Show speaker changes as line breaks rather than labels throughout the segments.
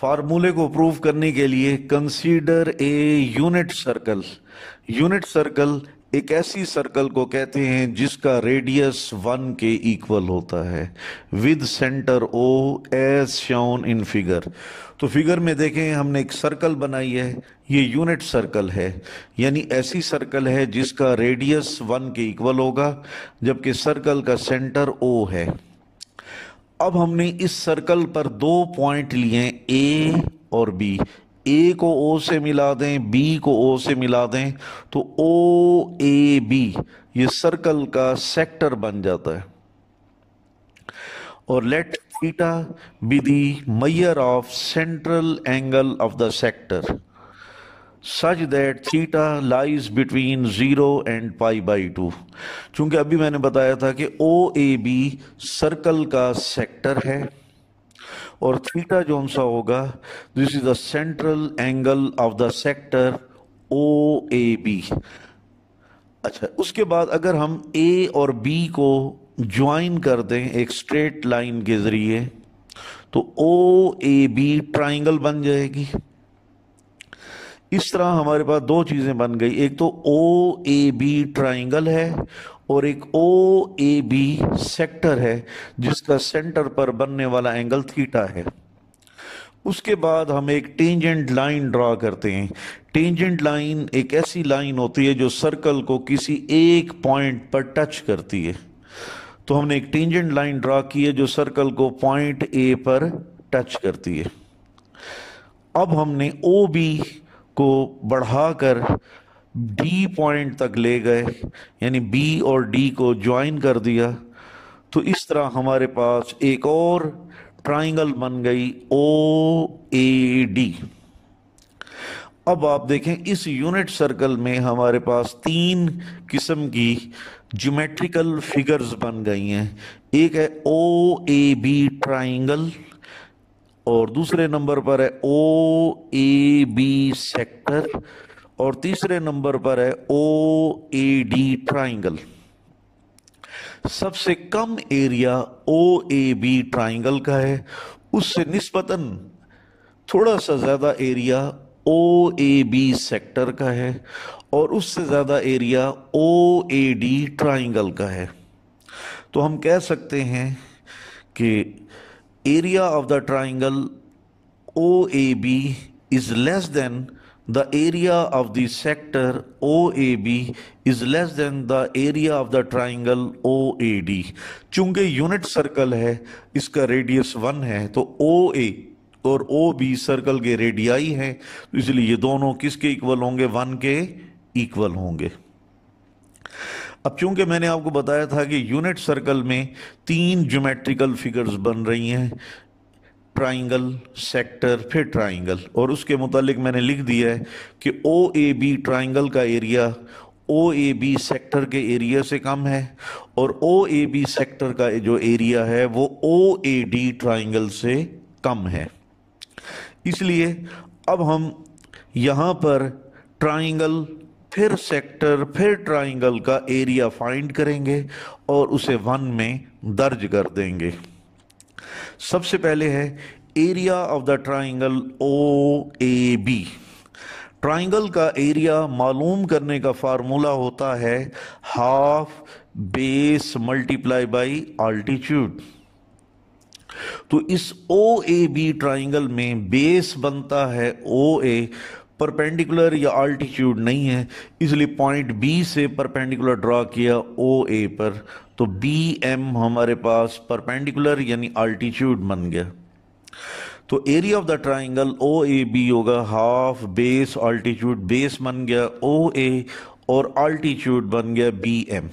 फार्मूले को प्रूव करने के लिए consider a unit circle unit circle एक ऐसी सर्कल को कहते हैं जिसका रेडियस वन के इक्वल होता है with centre O as shown in figure तो फिगर में देखें हमने एक सर्कल बनाई है ये यूनिट सर्कल है यानी ऐसी सर्कल है जिसका रेडियस वन के इक्वल होगा जबकि सर्कल का सेंटर ओ है अब हमने इस सर्कल पर दो पॉइंट लिए ए और बी ए को ओ से मिला दें बी को ओ से मिला दें तो ओ ए बी ये सर्कल का सेक्टर बन जाता है और let theta be the measure of central angle of the sector such that theta lies between zero and pi by two चूंकि अभी मैंने बताया था कि ओ ए बी सर्कल का सेक्टर है और थीटा जो सा होगा this is the central angle of the sector O A B अच्छा उसके बाद अगर हम ए और बी को ज्वाइन कर दें एक स्ट्रेट लाइन के ज़रिए तो ओ ए बी ट्राइंगल बन जाएगी इस तरह हमारे पास दो चीज़ें बन गई एक तो ओ ए बी ट्राइंगल है और एक ओ ए बी सेक्टर है जिसका सेंटर पर बनने वाला एंगल थीटा है उसके बाद हम एक टेंजेंट लाइन ड्रा करते हैं टेंजेंट लाइन एक ऐसी लाइन होती है जो सर्कल को किसी एक पॉइंट पर टच करती है तो हमने एक टेंजेंट लाइन ड्रा की है जो सर्कल को पॉइंट ए पर टच करती है अब हमने ओ बी को बढ़ाकर डी पॉइंट तक ले गए यानी बी और डी को ज्वाइन कर दिया तो इस तरह हमारे पास एक और ट्राइंगल बन गई ओ ए डी अब आप देखें इस यूनिट सर्कल में हमारे पास तीन किस्म की ज्योमेट्रिकल फिगर्स बन गई हैं एक है ओ ए बी ट्राइंगल और दूसरे नंबर पर है ओ ए बी सेक्टर और तीसरे नंबर पर है ओ ए डी ट्राइंगल सबसे कम area O A B triangle का है उससे निस्पतन थोड़ा सा ज़्यादा area O A B sector का है और उससे ज़्यादा area O A D triangle का है तो हम कह सकते हैं कि area of the triangle OAB is less than the area of the sector OAB is less than the area of the triangle OAD चूंकि unit circle है इसका radius वन है तो OA और OB सर्कल के रेडियाई हैं तो इसलिए ये दोनों किसके इक्वल होंगे वन के इक्वल होंगे अब चूंकि मैंने आपको बताया था कि यूनिट सर्कल में तीन ज्योमेट्रिकल फिगर्स बन रही हैं ट्राइंगल सेक्टर फिर ट्राइंगल और उसके मुतालिक मैंने लिख दिया है कि ओ ए बी ट्राइंगल का area O A B sector के एरिया से कम है और ओ ए बी सेक्टर का जो एरिया है वो ओ ए डी ट्राइंगल से कम है इसलिए अब हम यहाँ पर ट्राइंगल फिर सेक्टर फिर ट्राइंगल का एरिया फाइंड करेंगे और उसे वन में दर्ज कर देंगे सबसे पहले है area of the triangle O A B triangle का एरिया मालूम करने का फार्मूला होता है half base multiply by altitude तो इस ओ ए बी ट्राइंगल में बेस बनता है ओ ए परपेंडिकुलर या आल्टीट्यूड नहीं है इसलिए पॉइंट बी से परपेंडिकुलर ड्रा किया ओ ए पर तो बी एम हमारे पास परपेंडिकुलर यानी आल्टीट्यूड बन गया तो area of the triangle O A B होगा हाफ बेस आल्टीट्यूड बेस बन गया ओ ए और आल्टीट्यूड बन गया बी एम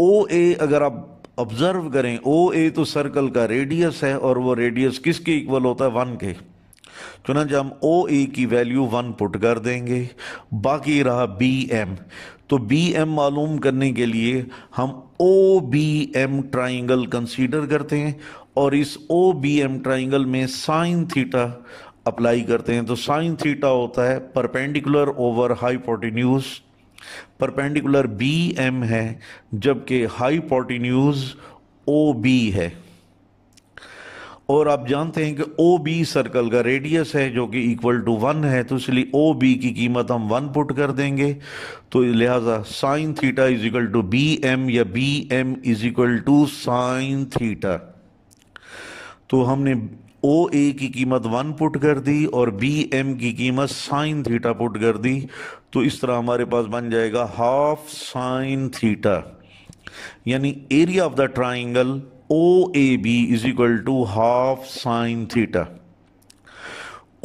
ओ ए अगर आप ऑब्जर्व करें ओ ए तो सर्कल का रेडियस है और वो रेडियस किसके इक्वल होता है वन के चुनाच हम ओ ए e की वैल्यू वन पुट कर देंगे बाकी रहा बी एम तो बी एम मालूम करने के लिए हम O B M triangle consider करते हैं और इस ओ बी एम ट्राइंगल में साइन थीटा अप्लाई करते हैं तो साइन थीटा होता है perpendicular over hypotenuse perpendicular B M है जबकि हाईपोटिन्यूज ओ बी है और आप जानते हैं कि ओ बी सर्कल का रेडियस है जो कि इक्वल टू वन है तो इसलिए ओ बी की कीमत हम वन पुट कर देंगे तो लिहाजा sine theta is equal to B M या B M is equal to sine theta तो हमने ओ ए की कीमत वन पुट कर दी और बी एम की कीमत साइन थीटा पुट कर दी तो इस तरह हमारे पास बन जाएगा हाफ साइन थीटा यानी area of the triangle O A B is equal to half sine theta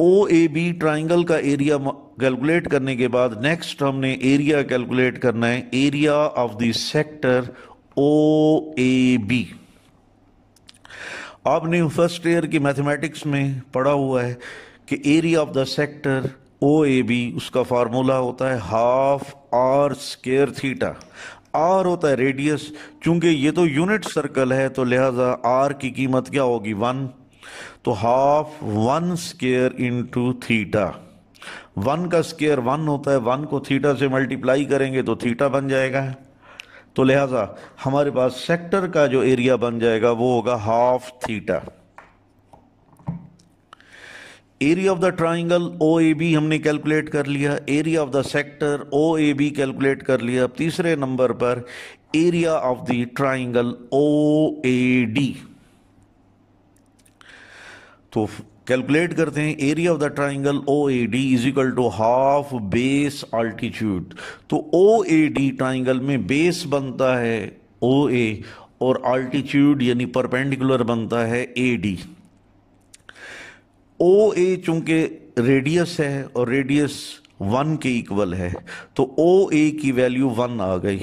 O A B triangle का एरिया कैलकुलेट करने के बाद नेक्स्ट हमने एरिया कैलकुलेट करना है area of the sector O A B आपने first year की mathematics में पढ़ा हुआ है कि area of the sector O A B उसका फार्मूला होता है half R square theta are होता है रेडियस चूंकि ये तो यूनिट सर्कल है तो लिहाजा आर की कीमत क्या होगी वन तो half one square into theta one का स्केयर वन होता है वन को थीटा से मल्टीप्लाई करेंगे तो थीटा बन जाएगा तो लिहाजा हमारे पास सेक्टर का जो एरिया बन जाएगा वो होगा half theta area of the triangle O A B हमने कैलकुलेट कर लिया area of the sector O A B calculate कर लिया अब तीसरे नंबर पर area of the triangle O A D तो कैलकुलेट करते हैं area of the triangle O A D is equal to half base altitude तो ओ ए डी ट्राइंगल में बेस बनता है ओ ए और आल्टीट्यूड यानी परपेंडिकुलर बनता है ए डी ओ ए चूंकि रेडियस है और रेडियस वन के इक्वल है तो ओ ए की वैल्यू वन आ गई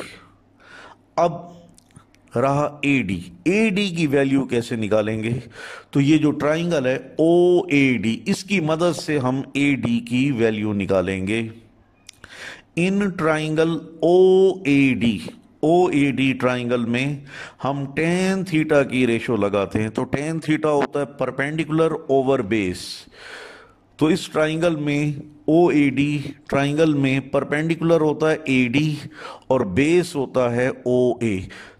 अब रहा ए डी ए डी की वैल्यू कैसे निकालेंगे तो ये जो ट्राइंगल है ओ ए डी इसकी मदद से हम ए डी की वैल्यू निकालेंगे इन triangle O A D O E D triangle में हम टेन थीटा की रेशो लगाते हैं तो टेन थीटा होता है परपेंडिकुलर ओवर बेस तो इस ट्राइंगल में ओ ए डी ट्राइंगल में परपेंडिकुलर होता है ए डी और बेस होता है ओ ए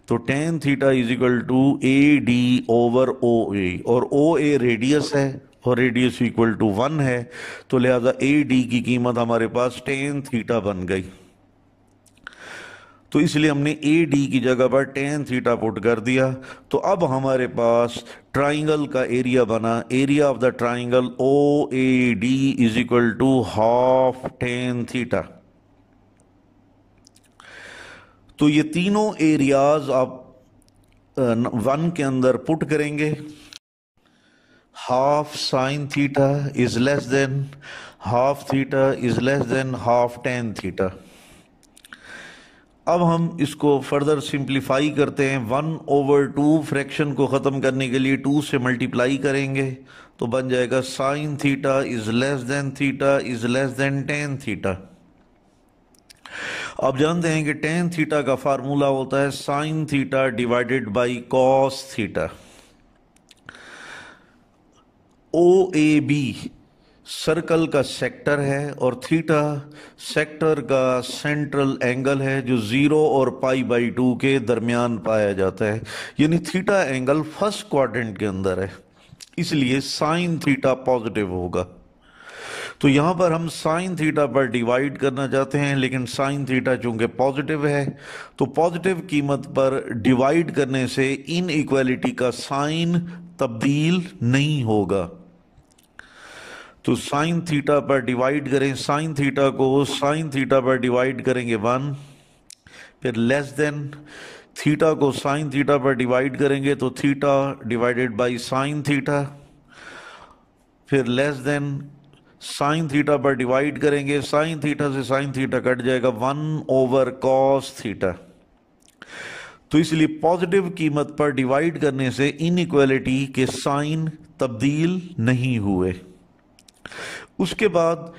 तो tan theta is equal to A D over O A और ओ ए रेडियस है और रेडियस इक्वल टू वन है तो लिहाजा ए डी की कीमत हमारे पास टेन थीटा बन गई तो इसलिए हमने ए डी की जगह पर टेन थीटा पुट कर दिया तो अब हमारे पास ट्राइंगल का एरिया बना area of the triangle O A D is equal to half tan theta तो ये तीनों एरियाज आप वन के अंदर पुट करेंगे half sine theta is less than half theta is less than half tan theta अब हम इसको फर्दर सिंप्लीफाई करते हैं वन ओवर टू फ्रैक्शन को ख़त्म करने के लिए टू से मल्टीप्लाई करेंगे तो बन जाएगा sine theta is less than theta is less than tan theta आप जानते हैं कि टेन थीटा का फार्मूला होता है sine theta divided by cos theta O A B circle का सेक्टर है और थीटा सेक्टर का सेंट्रल एंगल है जो ज़ीरो और पाई बाई टू के दरमियान पाया जाता है यानी थीटा एंगल फर्स्ट क्वाड्रेंट के अंदर है इसलिए साइन थीटा पॉजिटिव होगा तो यहाँ पर हम साइन थीटा पर डिवाइड करना चाहते हैं लेकिन साइन थीटा चूंकि पॉजिटिव है तो पॉजिटिव कीमत पर डिवाइड करने से इन का साइन तब्दील नहीं होगा तो साइन थीटा पर डिवाइड करें साइन थीटा को साइन थीटा पर डिवाइड करेंगे वन फिर लेस देन थीटा को साइन थीटा पर डिवाइड करेंगे तो theta divided by sine theta फिर लेस देन साइन थीटा पर डिवाइड करेंगे साइन थीटा से साइन थीटा कट जाएगा वन ओवर कॉस थीटा तो इसलिए पॉजिटिव कीमत पर डिवाइड करने से इनक्वालिटी के साइन तब्दील नहीं हुए उसके बाद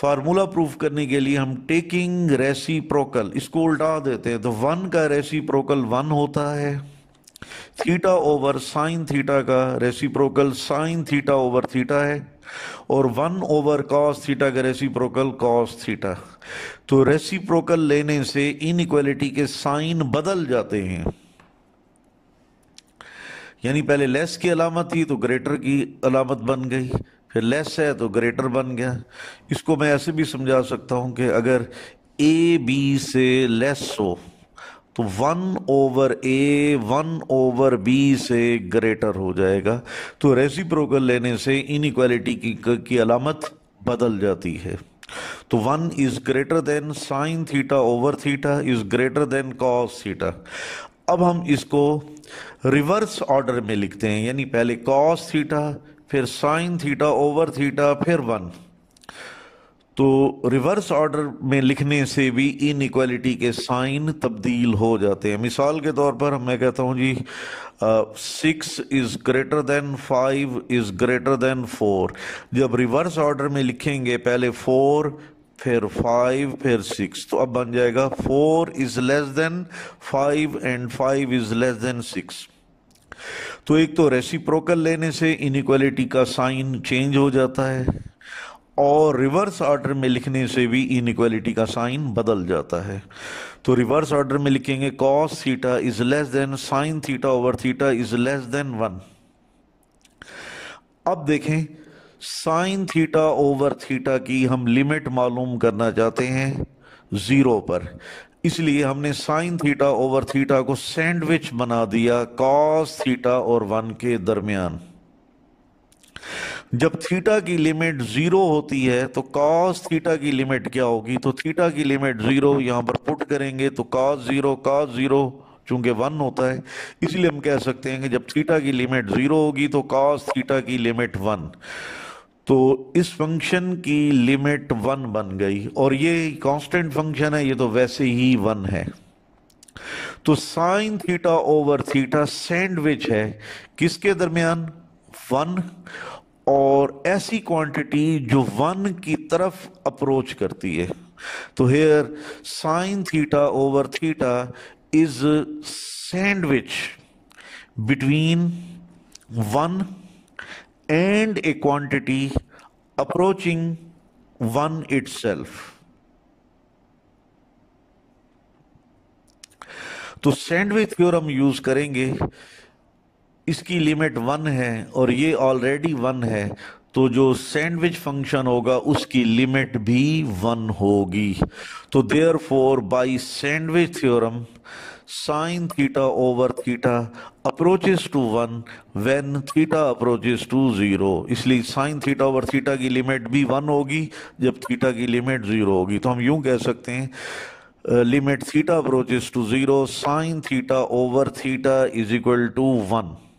फार्मूला प्रूफ करने के लिए हम टेकिंग रेसी प्रोकल इसको उल्टा देते हैं तो वन का रेसी प्रोकल वन होता है थीटा ओवर साइन थीटा का reciprocal sine theta over theta है और वन ओवर कॉस थीटा का रेसी प्रोकल कॉस थीटा तो रेसी प्रोकल लेने से इक्वेलिटी के साइन बदल जाते हैं यानी पहले लेस की अलामत थी तो ग्रेटर की अलामत बन गई फिर लेस है तो ग्रेटर बन गया इसको मैं ऐसे भी समझा सकता हूँ कि अगर ए बी से लेस हो तो one over A one over B से ग्रेटर हो जाएगा तो रेसिप्रोकल लेने से इनक्वालिटी की, की अलामत बदल जाती है तो one is greater than sine theta over theta is greater than cos theta अब हम इसको रिवर्स ऑर्डर में लिखते हैं यानी पहले कॉस थीटा फिर साइन थीटा ओवर थीटा फिर वन तो रिवर्स ऑर्डर में लिखने से भी इन इक्वालिटी के साइन तब्दील हो जाते हैं मिसाल के तौर पर मैं कहता हूं जी six is greater than five is greater than four जब रिवर्स ऑर्डर में लिखेंगे पहले फोर फिर फाइव फिर सिक्स तो अब बन जाएगा four is less than five and five is less than six तो एक तो रेसिप्रोकल लेने से इनक्वालिटी का साइन चेंज हो जाता है और रिवर्स ऑर्डर में लिखने से भी इनक्वालिटी का साइन बदल जाता है तो रिवर्स ऑर्डर में लिखेंगे cos theta is less than sine theta over theta is less than one अब देखें साइन थीटा ओवर थीटा की हम लिमिट मालूम करना चाहते हैं ज़ीरो पर इसलिए हमने साइन थीटा ओवर थीटा को सैंडविच बना दिया कॉस थीटा और वन के दरमियान जब थीटा की लिमिट जीरो होती है तो कॉस थीटा की लिमिट क्या होगी तो थीटा की लिमिट जीरो यहां पर पुट करेंगे तो कॉस जीरो कॉस जीरो चूंकि वन होता है इसलिए हम कह सकते हैं कि जब थीटा की लिमिट जीरो होगी तो कॉस थीटा की लिमिट वन तो इस फंक्शन की लिमिट वन बन गई और ये कांस्टेंट फंक्शन है ये तो वैसे ही वन है तो sine theta over theta sandwich है किसके दरमियान वन और ऐसी क्वांटिटी जो वन की तरफ अप्रोच करती है तो here sine theta over theta is sandwich between one and a quantity approaching one itself. तो सैंडवे थ्योरम यूज करेंगे इसकी लिमिट वन है और ये ऑलरेडी वन है तो जो सैंडविच फंक्शन होगा उसकी लिमिट भी वन होगी तो therefore by sandwich theorem sine theta over theta approaches to one when theta approaches to zero इसलिए साइन थीटा ओवर थीटा की लिमिट भी वन होगी जब थीटा की लिमिट ज़ीरो होगी तो हम यूं कह सकते हैं limit theta approaches to zero sine theta over theta is equal to one